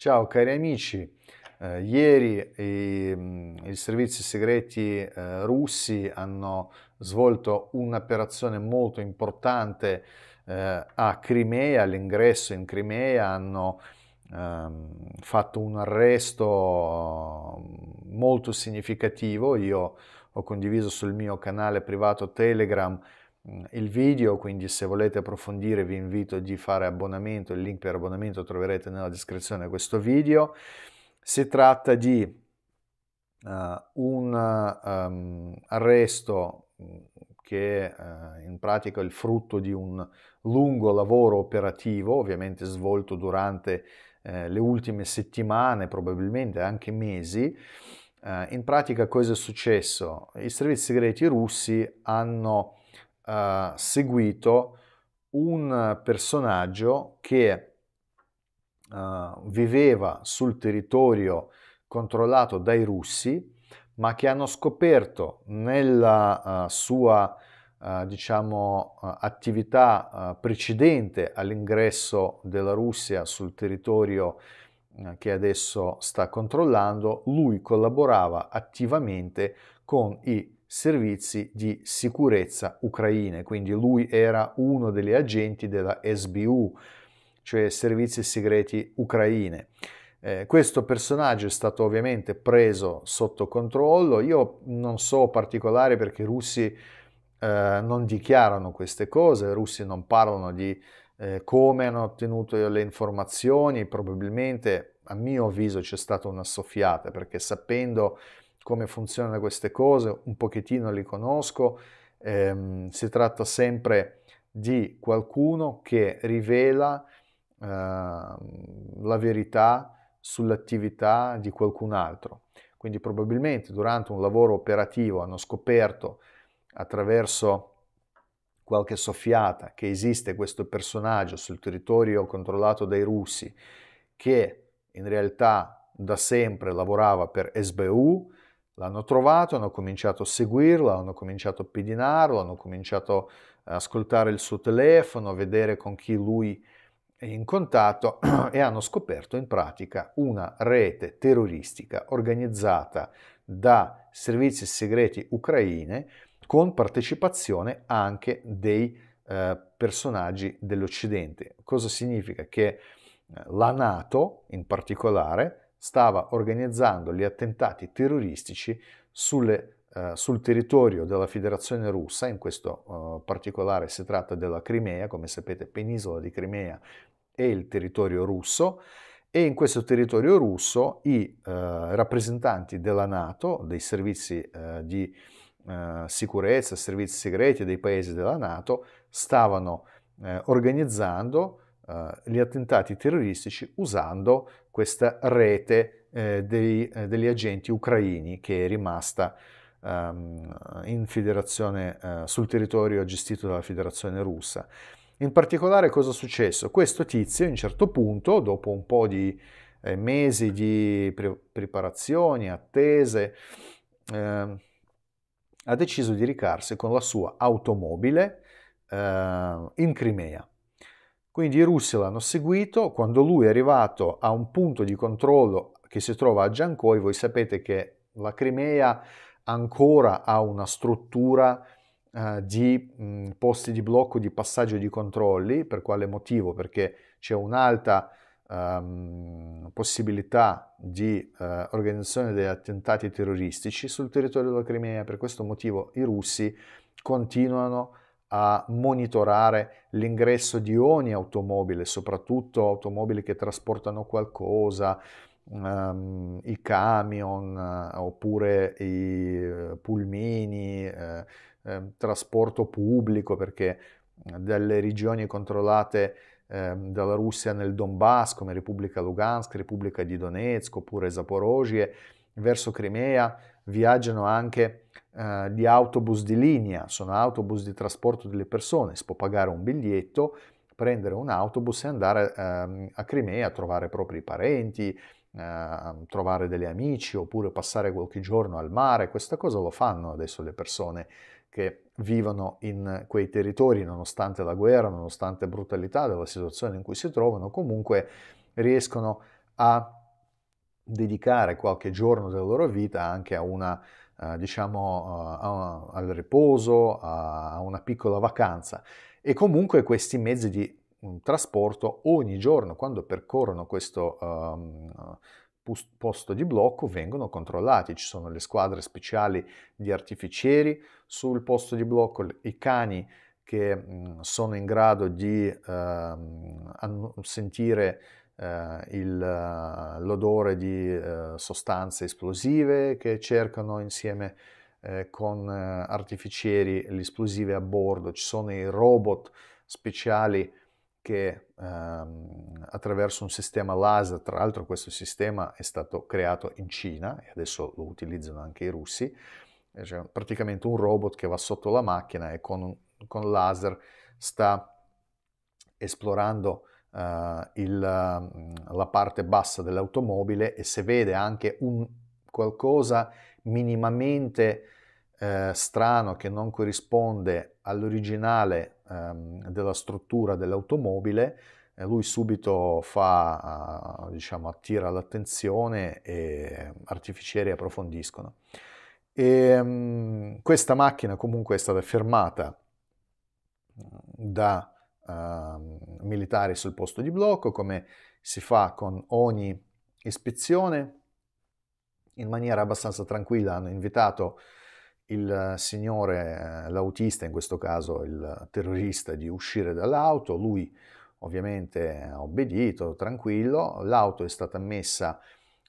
Ciao cari amici, eh, ieri i, ehm, i, servizi segreti eh, russi hanno svolto un'operazione molto importante eh, a Crimea, all'ingresso in Crimea hanno ehm, fatto un arresto molto significativo, io ho condiviso sul mio canale privato Telegram Mm, il video, quindi se volete approfondire vi invito a fare abbonamento, il link per abbonamento troverete nella descrizione di questo video. Si tratta di uh, un um, arresto mm, che uh, in pratica è il frutto di un lungo lavoro operativo, ovviamente svolto durante eh, le ultime settimane, probabilmente anche mesi. Uh, in pratica cosa è successo? I servizi segreti russi hanno eh, seguito un personaggio che eh, viveva sul territorio controllato dai russi, ma che hanno scoperto nella uh, sua uh, diciamo, uh, attività precedente all'ingresso della Russia sul territorio che adesso sta controllando, lui collaborava attivamente con i servizi di sicurezza ucraine, quindi lui era uno degli agenti della SBU, cioè servizi segreti ucraine. Eh, questo personaggio è stato ovviamente preso sotto controllo, io non so particolari perché i russi eh, non dichiarano queste cose, i russi non parlano di eh, come hanno ottenuto le informazioni, probabilmente a mio avviso c'è stata una soffiata perché sapendo eh, come funzionano queste cose, un pochettino li conosco, ehm, si tratta sempre di qualcuno che rivela eh, la verità sull'attività di qualcun altro. Quindi probabilmente durante un lavoro operativo hanno scoperto attraverso qualche soffiata che esiste questo personaggio sul territorio controllato dai russi che in realtà da sempre lavorava per SBU, L'hanno trovato, hanno cominciato a seguirlo, hanno cominciato a pedinarlo, hanno cominciato a ascoltare il suo telefono, a vedere con chi lui è in contatto e hanno scoperto in pratica una rete terroristica organizzata da servizi segreti ucraine con partecipazione anche dei eh, personaggi dell'Occidente. Cosa significa? Che eh, la Nato in particolare stava organizzando gli attentati terroristici sulle, eh, sul territorio della Federazione russa, in questo eh, particolare si tratta della Crimea, come sapete penisola di Crimea è il territorio russo, e in questo territorio russo i eh, rappresentanti della Nato, dei servizi eh, di eh, sicurezza, servizi segreti dei paesi della Nato, stavano eh, organizzando eh, gli attentati terroristici usando questa rete eh, dei, eh, degli agenti ucraini che è rimasta ehm, in federazione, sul territorio gestito dalla federazione russa. In particolare cosa è successo? Questo tizio a un certo punto, dopo un po' di eh, mesi di pre- preparazioni, attese, eh, ha deciso di recarsi con la sua automobile eh, in Crimea. Quindi i russi l'hanno seguito, quando lui è arrivato a un punto di controllo che si trova a Giancoi, voi sapete che la Crimea ancora ha una struttura eh, di mh, posti di blocco, di passaggio di controlli, per quale motivo? Perché c'è un'alta ehm, possibilità di eh, organizzazione di attentati terroristici sul territorio della Crimea, per questo motivo i russi continuano a monitorare l'ingresso di ogni automobile, soprattutto automobili che trasportano qualcosa, um, i camion eh, oppure i eh, pulmini, eh, eh, trasporto pubblico, perché mm, dalle regioni controllate eh, dalla Russia nel Donbass, come Repubblica Lugansk, Repubblica di Donetsk oppure Zaporozhye, verso Crimea, viaggiano anche eh, di autobus di linea, sono autobus di trasporto delle persone, si può pagare un biglietto, prendere un autobus e andare eh, a Crimea a trovare propri parenti, eh, trovare degli amici oppure passare qualche giorno al mare, questa cosa lo fanno adesso le persone che vivono in quei territori nonostante la guerra, nonostante la brutalità della situazione in cui si trovano, comunque riescono a dedicare qualche giorno della loro vita anche a una eh, diciamo, eh, al riposo, a una piccola vacanza. E comunque questi mezzi di mm, trasporto ogni giorno, quando percorrono questo um, posto di blocco, vengono controllati. Ci sono le squadre speciali di artificieri sul posto di blocco, i cani che mh, mm, sono in grado di uh, sentire eh, il, eh, l'odore di eh, sostanze esplosive che cercano insieme con artificieri le esplosive a bordo, ci sono i robot speciali che ehm, attraverso un sistema laser, tra l'altro questo sistema è stato creato in Cina e adesso lo utilizzano anche i russi, cioè praticamente un robot che va sotto la macchina e con, con laser sta esplorando eh, il, mm, la parte bassa dell'automobile e se vede anche un qualcosa minimamente eh, strano che non corrisponde all'originale ehm, della struttura dell'automobile, eh, lui subito fa, eh, diciamo, attira l'attenzione e artificieri approfondiscono. E, ehm, questa macchina comunque è stata fermata mm, da uh, militari sul posto di blocco, come si fa con ogni ispezione, in maniera abbastanza tranquilla hanno invitato il eh, signore, eh, l'autista, in questo caso il terrorista, di uscire dall'auto, lui ovviamente ha obbedito, tranquillo, l'auto è stata messa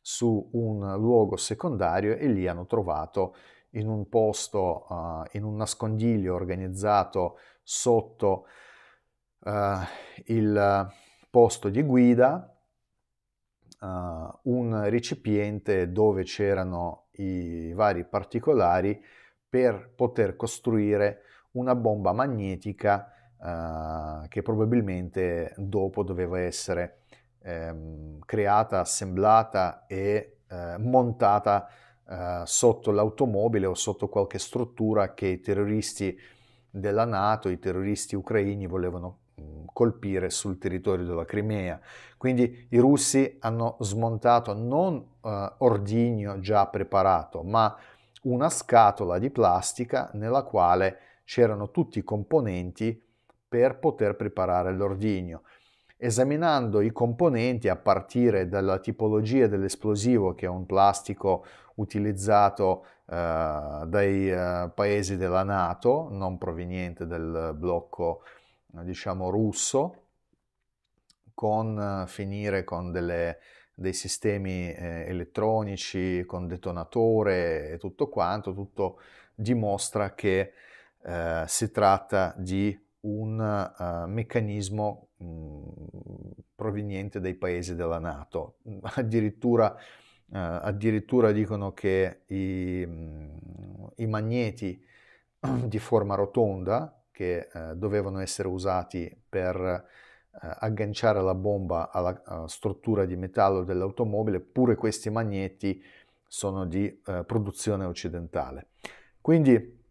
su un luogo secondario e lì hanno trovato in un posto, uh, in un nascondiglio organizzato sotto eh, il posto di guida, eh, un recipiente dove c'erano i vari particolari per poter costruire una bomba magnetica Uh, che probabilmente dopo doveva essere ehm, creata, assemblata e eh, montata sotto l'automobile o sotto qualche struttura che i terroristi della Nato, i terroristi ucraini volevano Mm, colpire sul territorio della Crimea. Quindi i russi hanno smontato non eh, ordigno già preparato, ma una scatola di plastica nella quale c'erano tutti i componenti per poter preparare l'ordigno. Esaminando i componenti a partire dalla tipologia dell'esplosivo, che è un plastico utilizzato eh, dai eh, paesi della Nato, non proveniente dal blocco eh, diciamo russo con eh, finire con delle, dei sistemi eh, elettronici con detonatore e tutto quanto, tutto dimostra che eh, si tratta di un uh, meccanismo mh, mm, proveniente dai paesi della Nato. Addirittura, uh, addirittura dicono che i, mh, mm, i magneti di forma rotonda che eh, dovevano essere usati per eh, agganciare la bomba alla, alla eh, struttura di metallo dell'automobile, pure questi magneti sono di eh, produzione occidentale. Quindi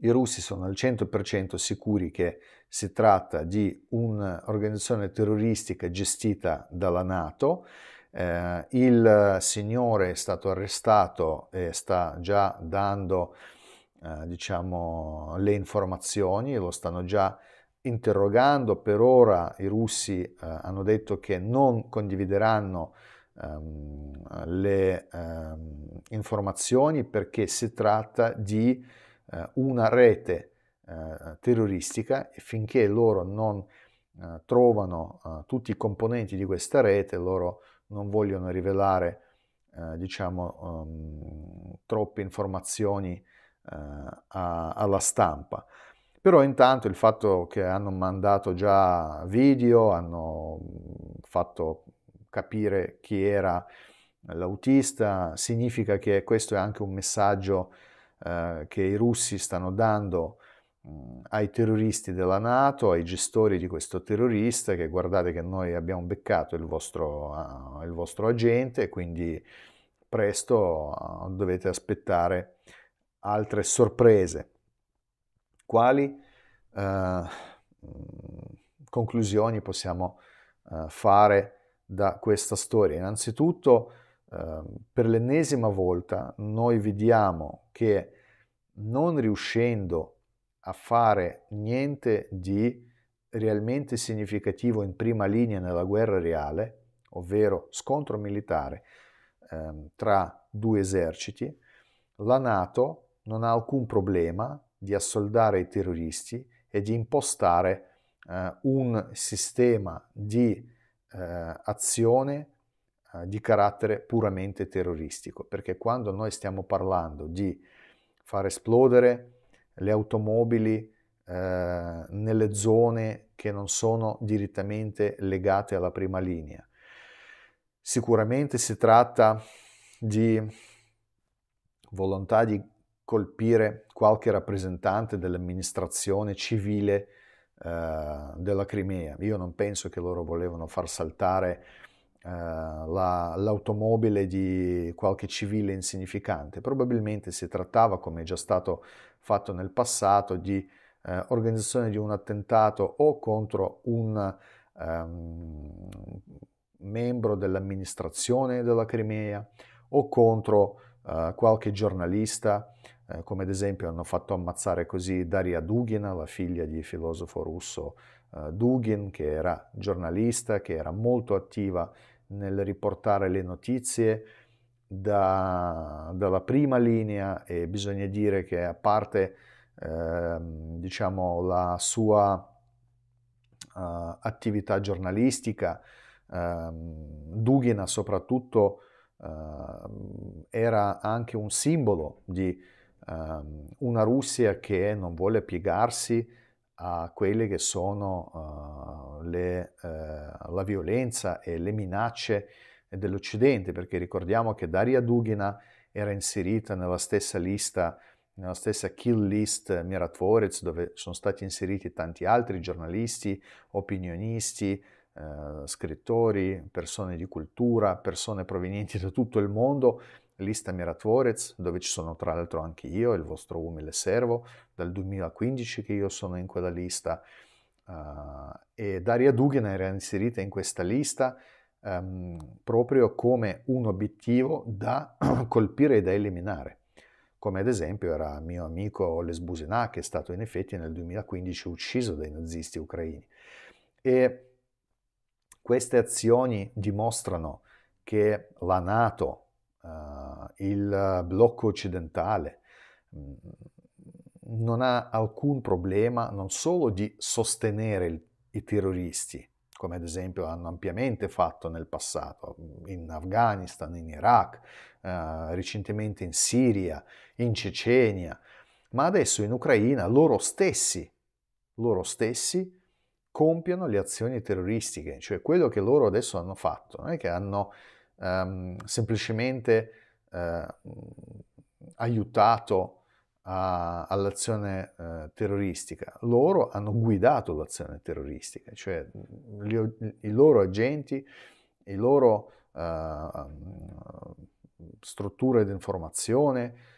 i russi sono al 100% sicuri che si tratta di un'organizzazione terroristica gestita dalla Nato. Eh, il signore è stato arrestato e sta già dando eh, diciamo, le informazioni, lo stanno già interrogando. Per ora i russi eh, hanno detto che non condivideranno ehm, le ehm, informazioni perché si tratta di eh, una rete eh, terroristica e finché loro non eh, trovano eh, tutti i componenti di questa rete, loro non vogliono rivelare diciamo, um, troppe informazioni eh, a, alla stampa. Però intanto il fatto che hanno mandato già video, hanno mm, fatto capire chi era l'autista, significa che questo è anche un messaggio eh, che i russi stanno dando mh, mm, ai terroristi della Nato, ai gestori di questo terrorista, che guardate che noi abbiamo beccato il vostro, uh, il vostro agente, quindi presto uh, dovete aspettare altre sorprese. Quali eh, mm, conclusioni possiamo eh, fare da questa storia? Innanzitutto, eh, per l'ennesima volta, noi vediamo che non riuscendo a fare niente di realmente significativo in prima linea nella guerra reale, ovvero scontro militare ehm, tra due eserciti, la Nato non ha alcun problema di assoldare i terroristi e di impostare eh, un sistema di eh, azione eh, di carattere puramente terroristico, perché quando noi stiamo parlando di far esplodere le automobili eh, nelle zone che non sono direttamente legate alla prima linea, sicuramente si tratta di volontà di colpire qualche rappresentante dell'amministrazione civile eh, della Crimea. Io non penso che loro volevano far saltare eh, la, l'automobile di qualche civile insignificante. Probabilmente si trattava, come è già stato fatto nel passato, di eh, organizzazione di un attentato o contro un ehm, membro dell'amministrazione della Crimea o contro eh, qualche giornalista eh, come ad esempio hanno fatto ammazzare così Daria Dugina, la figlia di filosofo russo eh, Dugin, che era giornalista, che era molto attiva nel riportare le notizie da, dalla prima linea e bisogna dire che a parte eh, diciamo, la sua eh, attività giornalistica, ehm, Dugina soprattutto ehm, era anche un simbolo di um, una Russia che non vuole piegarsi a quelle che sono uh, le, uh, la violenza e le minacce dell'Occidente, perché ricordiamo che Daria Dugina era inserita nella stessa lista, nella stessa kill list Miratvorez, dove sono stati inseriti tanti altri giornalisti, opinionisti, eh, scrittori, persone di cultura, persone provenienti da tutto il mondo Lista Miratvorez, dove ci sono tra l'altro anche io, il vostro umile servo, dal 2015 che io sono in quella lista, uh, e Daria Dugin era inserita in questa lista um, proprio come un obiettivo da colpire e da eliminare, come ad esempio era mio amico Oles Busina, che è stato in effetti nel 2015 ucciso dai nazisti ucraini. E queste azioni dimostrano che la Nato, uh, il blocco occidentale mm, non ha alcun problema non solo di sostenere il, i terroristi, come ad esempio hanno ampiamente fatto nel passato, mm, in Afghanistan, in Iraq, eh, recentemente in Siria, in Cecenia, ma adesso in Ucraina loro stessi, loro stessi compiono le azioni terroristiche, cioè quello che loro adesso hanno fatto, non è che hanno ehm, semplicemente eh, aiutato a, all'azione eh, terroristica, loro hanno guidato l'azione terroristica, cioè mhmm, gli, i loro agenti, i loro ehm, eh, strutture di informazione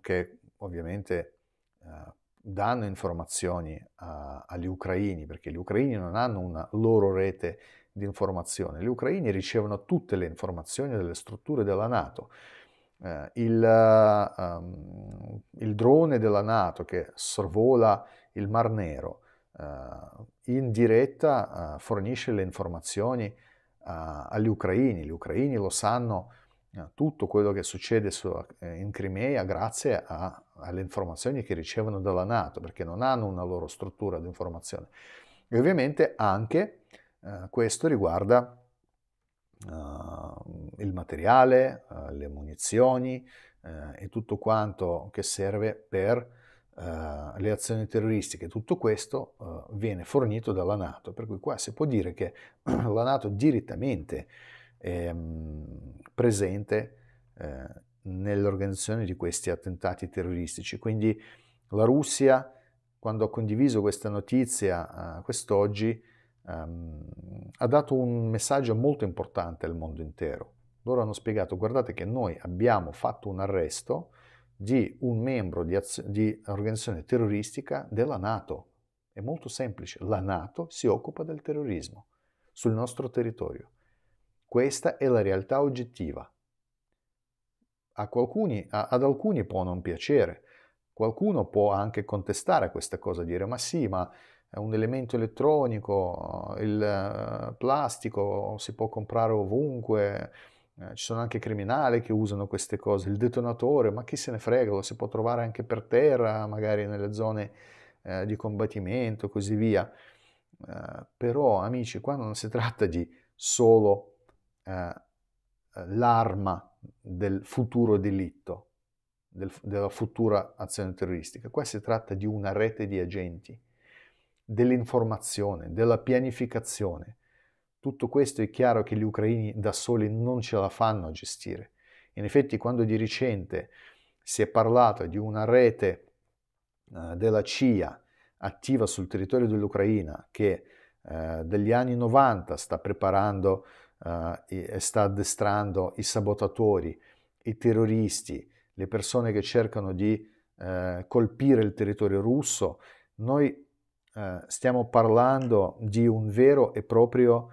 che ovviamente eh, danno informazioni a, agli ucraini, perché gli ucraini non hanno una loro rete di informazione. Gli ucraini ricevono tutte le informazioni delle strutture della Nato. Eh, il, um, il, drone della Nato che sorvola il Mar Nero uh, in diretta uh, fornisce le informazioni uh, agli ucraini. Gli ucraini lo sanno tutto quello che succede in Crimea grazie a, alle informazioni che ricevono dalla Nato, perché non hanno una loro struttura di informazione. E ovviamente anche eh, questo riguarda Uh, il materiale, uh, le munizioni uh, e tutto quanto che serve per le azioni terroristiche. Tutto questo viene fornito dalla Nato, per cui qua si può dire che la Nato direttamente è um, ehm, presente nell'organizzazione di questi attentati terroristici. Quindi la Russia, quando ha condiviso questa notizia quest'oggi, um, ha dato un messaggio molto importante al mondo intero. Loro hanno spiegato, guardate che noi abbiamo fatto un arresto di un membro di, az- di organizzazione terroristica della Nato. È molto semplice, la Nato si occupa del terrorismo sul nostro territorio. Questa è la realtà oggettiva. Qualcuni, ad alcuni può non piacere, qualcuno può anche contestare questa cosa, dire ma sì, ma un elemento elettronico, il eh, plastico si può comprare ovunque, eh, ci sono anche criminali che usano queste cose, il detonatore, ma chi se ne frega, lo si può trovare anche per terra, magari nelle zone eh, di combattimento e così via. però amici, qua non si tratta di solo l'arma del futuro delitto, della futura azione terroristica, qua si tratta di una rete di agenti dell'informazione, della pianificazione. Tutto questo è chiaro che gli ucraini da soli non ce la fanno a gestire. In effetti quando di recente si è parlato di una rete eh, della CIA attiva sul territorio dell'Ucraina che eh, dagli anni 90 sta preparando eh, e sta addestrando i sabotatori, i terroristi, le persone che cercano di eh, colpire il territorio russo, noi eh, stiamo parlando di un vero e proprio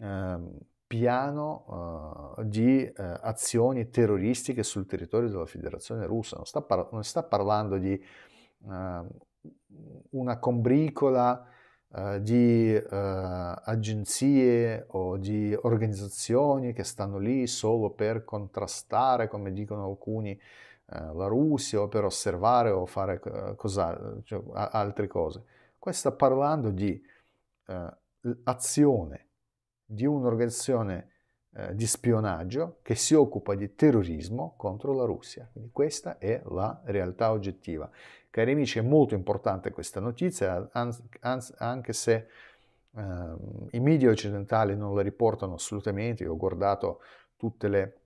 eh, piano eh, di eh, azioni terroristiche sul territorio della Federazione Russa, non, sta par- non sta parlando di ehm, una combricola eh, di agenzie o di organizzazioni che stanno lì solo per contrastare, come dicono alcuni, la Russia o per osservare o fare cosa, cioè, altre cose. Qua sta parlando di eh, azione di un'organizzazione eh, di spionaggio che si occupa di terrorismo contro la Russia. Quindi questa è la realtà oggettiva. Cari amici, è molto importante questa notizia, anche se eh, i media occidentali non la riportano assolutamente. Io ho guardato tutte le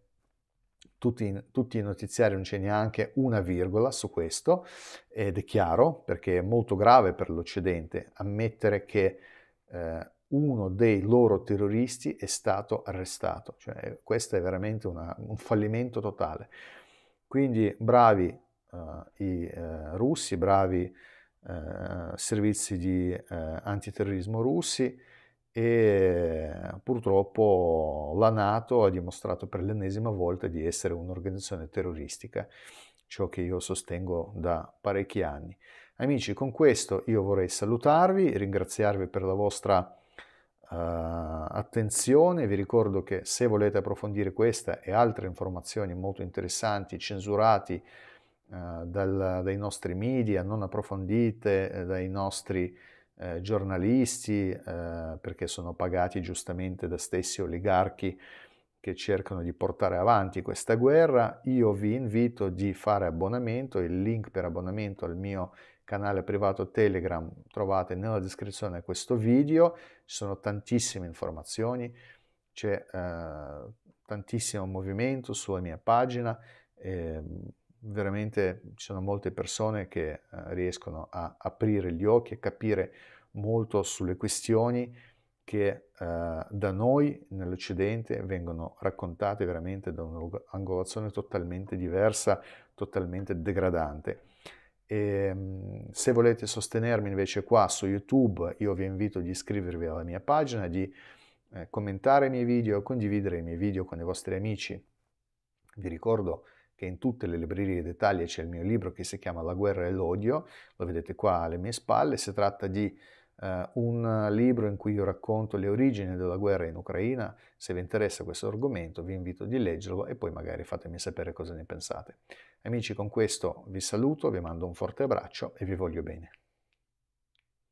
tutti, tutti, i notiziari non c'è neanche una virgola su questo ed è chiaro perché è molto grave per l'Occidente ammettere che eh, uno dei loro terroristi è stato arrestato. Cioè, questo è veramente una, un fallimento totale. Quindi bravi eh, i eh, russi, bravi eh, servizi di eh, antiterrorismo russi, e purtroppo la Nato ha dimostrato per l'ennesima volta di essere un'organizzazione terroristica, ciò che io sostengo da parecchi anni. Amici, con questo io vorrei salutarvi, ringraziarvi per la vostra uh, attenzione, vi ricordo che se volete approfondire questa e altre informazioni molto interessanti, censurati uh, dal, dai nostri media, non approfondite, eh, dai nostri eh, giornalisti, eh, perché sono pagati giustamente da stessi oligarchi che cercano di portare avanti questa guerra. Io vi invito di fare abbonamento, il link per abbonamento al mio canale privato Telegram trovate nella descrizione di questo video, ci sono tantissime informazioni, c'è eh, tantissimo movimento sulla mia pagina. Eh, veramente ci sono molte persone che eh, riescono a aprire gli occhi e capire molto sulle questioni che eh, da noi nell'Occidente vengono raccontate veramente da un'angolazione totalmente diversa, totalmente degradante. E, ehm, se volete sostenermi invece qua su YouTube, io vi invito di iscrivervi alla mia pagina, di eh, commentare i miei video, condividere i miei video con i vostri amici. Vi ricordo che in tutte le librerie d'Italia c'è il mio libro che si chiama La guerra e l'odio, lo vedete qua alle mie spalle, si tratta di Uh, un libro in cui io racconto le origini della guerra in Ucraina. Se vi interessa questo argomento vi invito a leggerlo e poi magari fatemi sapere cosa ne pensate. Amici, con questo vi saluto, vi mando un forte abbraccio e vi voglio bene.